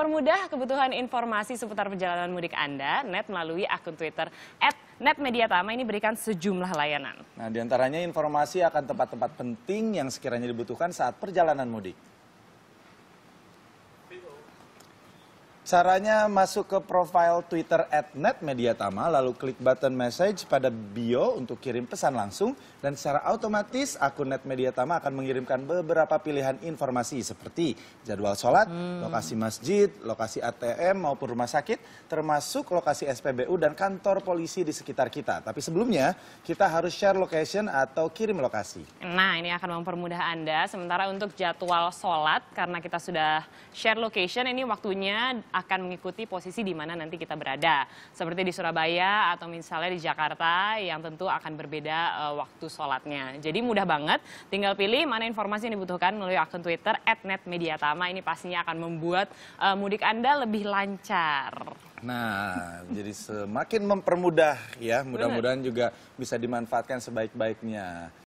Permudah kebutuhan informasi seputar perjalanan mudik Anda, Net melalui akun Twitter at Net Media Tama ini berikan sejumlah layanan. Nah, diantaranya informasi akan tempat-tempat penting yang sekiranya dibutuhkan saat perjalanan mudik. Caranya masuk ke profile Twitter @netmediatama lalu klik button message pada bio untuk kirim pesan langsung dan secara otomatis akun Netmediatama akan mengirimkan beberapa pilihan informasi seperti jadwal sholat, hmm. lokasi masjid, lokasi ATM maupun rumah sakit, termasuk lokasi SPBU dan kantor polisi di sekitar kita. Tapi sebelumnya kita harus share location atau kirim lokasi. Nah ini akan mempermudah Anda. Sementara untuk jadwal sholat karena kita sudah share location ini waktunya akan mengikuti posisi di mana nanti kita berada. Seperti di Surabaya atau misalnya di Jakarta yang tentu akan berbeda uh, waktu sholatnya. Jadi mudah banget, tinggal pilih mana informasi yang dibutuhkan melalui akun Twitter @netmediatama ini pastinya akan membuat uh, mudik Anda lebih lancar. Nah, jadi semakin mempermudah ya, mudah-mudahan juga bisa dimanfaatkan sebaik-baiknya.